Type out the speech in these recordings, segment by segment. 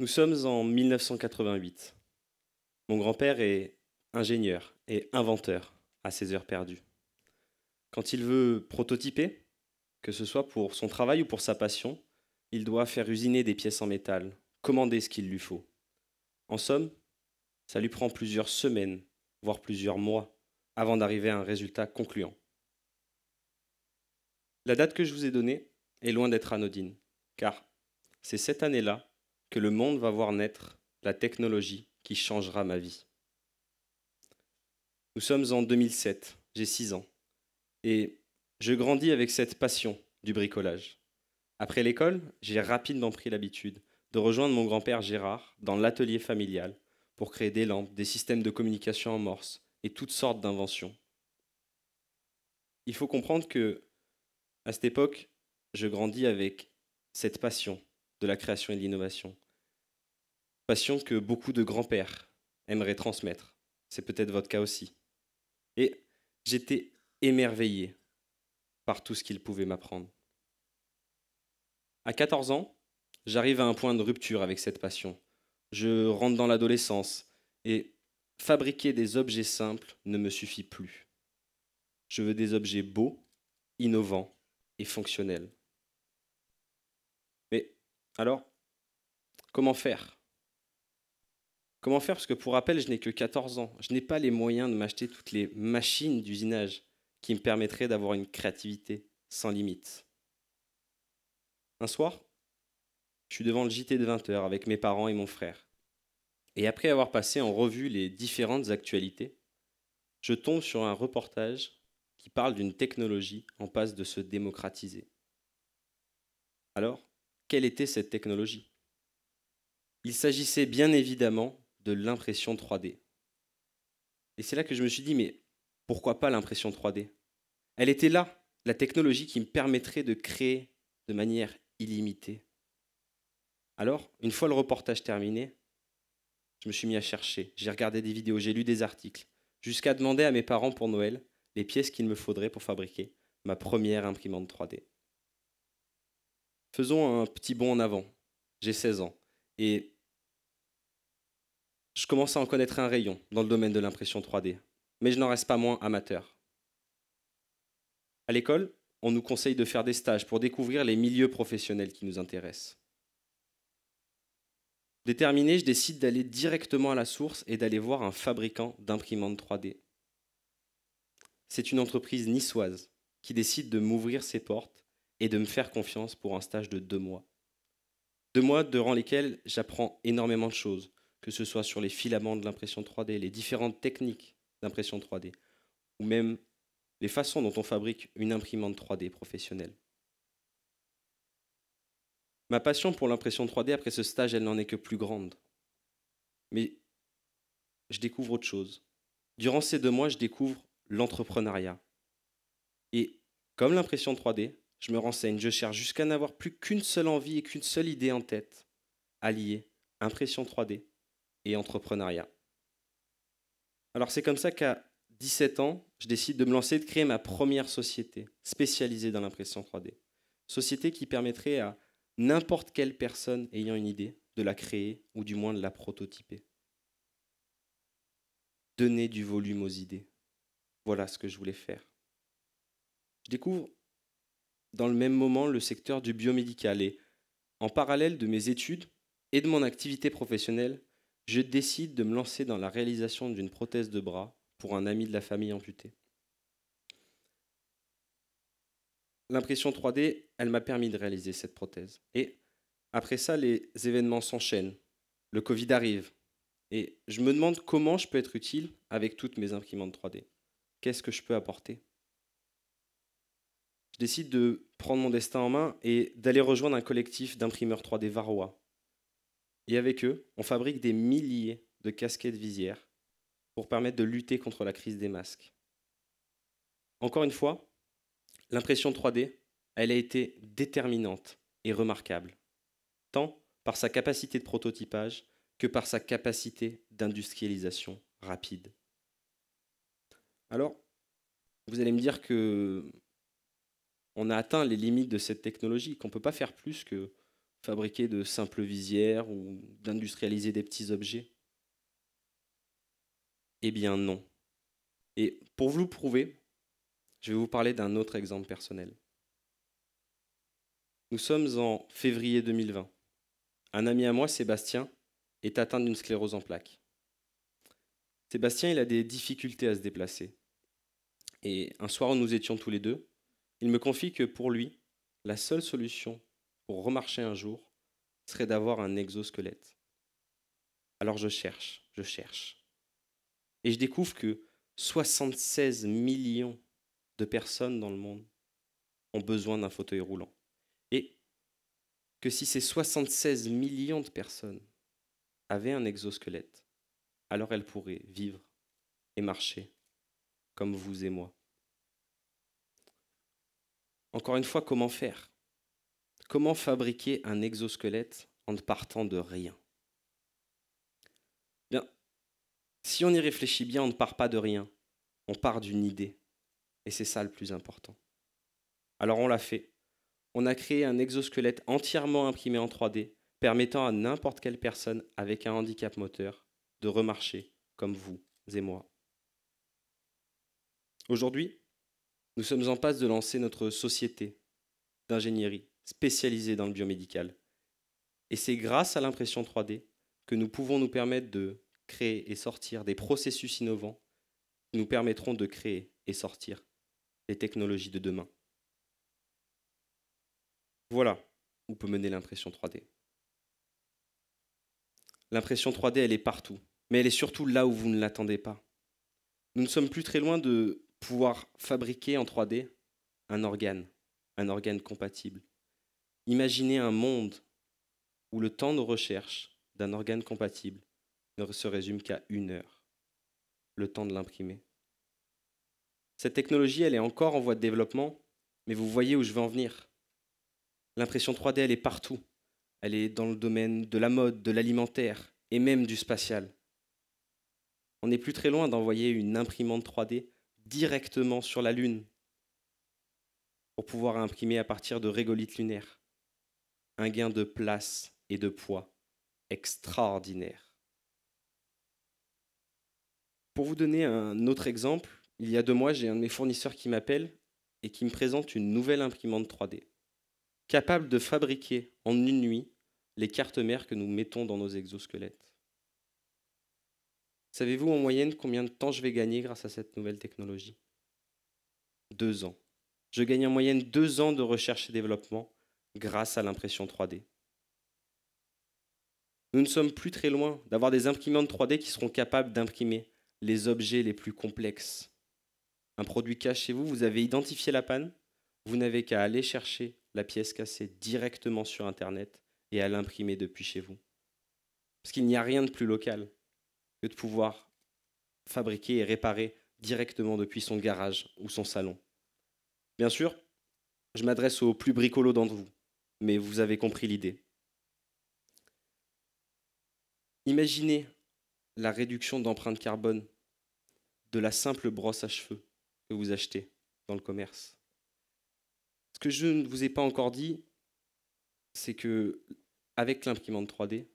Nous sommes en 1988. Mon grand-père est ingénieur et inventeur à ses heures perdues. Quand il veut prototyper, que ce soit pour son travail ou pour sa passion, il doit faire usiner des pièces en métal, commander ce qu'il lui faut. En somme, ça lui prend plusieurs semaines, voire plusieurs mois, avant d'arriver à un résultat concluant. La date que je vous ai donnée est loin d'être anodine, car c'est cette année-là que le monde va voir naître la technologie qui changera ma vie. Nous sommes en 2007, j'ai 6 ans, et je grandis avec cette passion du bricolage. Après l'école, j'ai rapidement pris l'habitude de rejoindre mon grand-père Gérard dans l'atelier familial pour créer des lampes, des systèmes de communication en morse et toutes sortes d'inventions. Il faut comprendre que, à cette époque, je grandis avec cette passion de la création et de l'innovation passion que beaucoup de grands-pères aimeraient transmettre. C'est peut-être votre cas aussi. Et j'étais émerveillé par tout ce qu'il pouvait m'apprendre. À 14 ans, j'arrive à un point de rupture avec cette passion. Je rentre dans l'adolescence et fabriquer des objets simples ne me suffit plus. Je veux des objets beaux, innovants et fonctionnels. Mais alors, comment faire Comment faire Parce que pour rappel, je n'ai que 14 ans. Je n'ai pas les moyens de m'acheter toutes les machines d'usinage qui me permettraient d'avoir une créativité sans limite. Un soir, je suis devant le JT de 20h avec mes parents et mon frère. Et après avoir passé en revue les différentes actualités, je tombe sur un reportage qui parle d'une technologie en passe de se démocratiser. Alors, quelle était cette technologie Il s'agissait bien évidemment de l'impression 3D. Et c'est là que je me suis dit, mais pourquoi pas l'impression 3D Elle était là, la technologie qui me permettrait de créer de manière illimitée. Alors, une fois le reportage terminé, je me suis mis à chercher, j'ai regardé des vidéos, j'ai lu des articles, jusqu'à demander à mes parents pour Noël les pièces qu'il me faudrait pour fabriquer ma première imprimante 3D. Faisons un petit bond en avant. J'ai 16 ans et je commence à en connaître un rayon dans le domaine de l'impression 3D, mais je n'en reste pas moins amateur. À l'école, on nous conseille de faire des stages pour découvrir les milieux professionnels qui nous intéressent. Déterminé, je décide d'aller directement à la source et d'aller voir un fabricant d'imprimantes 3D. C'est une entreprise niçoise qui décide de m'ouvrir ses portes et de me faire confiance pour un stage de deux mois. Deux mois durant lesquels j'apprends énormément de choses, que ce soit sur les filaments de l'impression 3D, les différentes techniques d'impression 3D, ou même les façons dont on fabrique une imprimante 3D professionnelle. Ma passion pour l'impression 3D après ce stage, elle n'en est que plus grande. Mais je découvre autre chose. Durant ces deux mois, je découvre l'entrepreneuriat. Et comme l'impression 3D, je me renseigne, je cherche jusqu'à n'avoir plus qu'une seule envie et qu'une seule idée en tête. Allier impression 3D et entrepreneuriat. Alors c'est comme ça qu'à 17 ans, je décide de me lancer de créer ma première société spécialisée dans l'impression 3D. Société qui permettrait à n'importe quelle personne ayant une idée de la créer ou du moins de la prototyper. Donner du volume aux idées. Voilà ce que je voulais faire. Je découvre dans le même moment le secteur du biomédical et en parallèle de mes études et de mon activité professionnelle, je décide de me lancer dans la réalisation d'une prothèse de bras pour un ami de la famille amputé. L'impression 3D, elle m'a permis de réaliser cette prothèse. Et après ça, les événements s'enchaînent. Le Covid arrive. Et je me demande comment je peux être utile avec toutes mes imprimantes 3D. Qu'est-ce que je peux apporter Je décide de prendre mon destin en main et d'aller rejoindre un collectif d'imprimeurs 3D varois et avec eux, on fabrique des milliers de casquettes visières pour permettre de lutter contre la crise des masques. Encore une fois, l'impression 3D, elle a été déterminante et remarquable, tant par sa capacité de prototypage que par sa capacité d'industrialisation rapide. Alors, vous allez me dire que on a atteint les limites de cette technologie, qu'on ne peut pas faire plus que fabriquer de simples visières ou d'industrialiser des petits objets Eh bien non. Et pour vous le prouver, je vais vous parler d'un autre exemple personnel. Nous sommes en février 2020. Un ami à moi, Sébastien, est atteint d'une sclérose en plaques. Sébastien, il a des difficultés à se déplacer. Et un soir où nous étions tous les deux, il me confie que pour lui, la seule solution pour remarcher un jour serait d'avoir un exosquelette. Alors je cherche, je cherche. Et je découvre que 76 millions de personnes dans le monde ont besoin d'un fauteuil roulant. Et que si ces 76 millions de personnes avaient un exosquelette, alors elles pourraient vivre et marcher comme vous et moi. Encore une fois, comment faire Comment fabriquer un exosquelette en ne partant de rien Bien, si on y réfléchit bien, on ne part pas de rien, on part d'une idée. Et c'est ça le plus important. Alors on l'a fait. On a créé un exosquelette entièrement imprimé en 3D, permettant à n'importe quelle personne avec un handicap moteur de remarcher comme vous et moi. Aujourd'hui, nous sommes en passe de lancer notre société d'ingénierie spécialisés dans le biomédical. Et c'est grâce à l'impression 3D que nous pouvons nous permettre de créer et sortir des processus innovants qui nous permettront de créer et sortir les technologies de demain. Voilà où peut mener l'impression 3D. L'impression 3D, elle est partout, mais elle est surtout là où vous ne l'attendez pas. Nous ne sommes plus très loin de pouvoir fabriquer en 3D un organe, un organe compatible, Imaginez un monde où le temps de recherche d'un organe compatible ne se résume qu'à une heure, le temps de l'imprimer. Cette technologie, elle est encore en voie de développement, mais vous voyez où je veux en venir. L'impression 3D, elle est partout. Elle est dans le domaine de la mode, de l'alimentaire et même du spatial. On n'est plus très loin d'envoyer une imprimante 3D directement sur la Lune pour pouvoir imprimer à partir de régolithes lunaires un gain de place et de poids extraordinaire. Pour vous donner un autre exemple, il y a deux mois, j'ai un de mes fournisseurs qui m'appelle et qui me présente une nouvelle imprimante 3D, capable de fabriquer en une nuit les cartes mères que nous mettons dans nos exosquelettes. Savez-vous en moyenne combien de temps je vais gagner grâce à cette nouvelle technologie Deux ans. Je gagne en moyenne deux ans de recherche et développement grâce à l'impression 3D. Nous ne sommes plus très loin d'avoir des imprimantes 3D qui seront capables d'imprimer les objets les plus complexes. Un produit cache chez vous, vous avez identifié la panne, vous n'avez qu'à aller chercher la pièce cassée directement sur Internet et à l'imprimer depuis chez vous. Parce qu'il n'y a rien de plus local que de pouvoir fabriquer et réparer directement depuis son garage ou son salon. Bien sûr, je m'adresse aux plus bricolos d'entre vous mais vous avez compris l'idée. Imaginez la réduction d'empreinte carbone de la simple brosse à cheveux que vous achetez dans le commerce. Ce que je ne vous ai pas encore dit, c'est que avec l'imprimante 3D,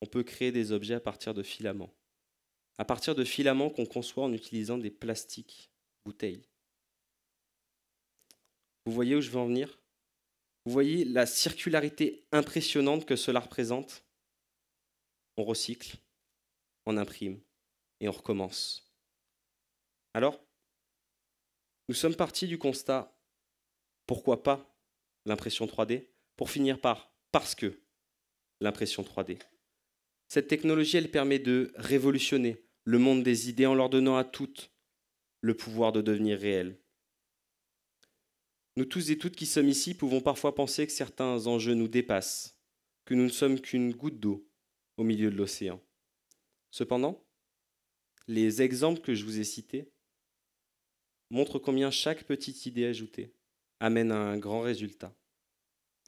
on peut créer des objets à partir de filaments. À partir de filaments qu'on conçoit en utilisant des plastiques, bouteilles. Vous voyez où je veux en venir vous voyez la circularité impressionnante que cela représente On recycle, on imprime et on recommence. Alors, nous sommes partis du constat, pourquoi pas l'impression 3D, pour finir par parce que l'impression 3D. Cette technologie, elle permet de révolutionner le monde des idées en leur donnant à toutes le pouvoir de devenir réelles. Nous tous et toutes qui sommes ici pouvons parfois penser que certains enjeux nous dépassent, que nous ne sommes qu'une goutte d'eau au milieu de l'océan. Cependant, les exemples que je vous ai cités montrent combien chaque petite idée ajoutée amène à un grand résultat.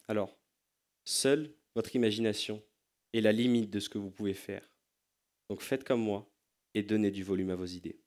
Alors, seule votre imagination est la limite de ce que vous pouvez faire. Donc faites comme moi et donnez du volume à vos idées.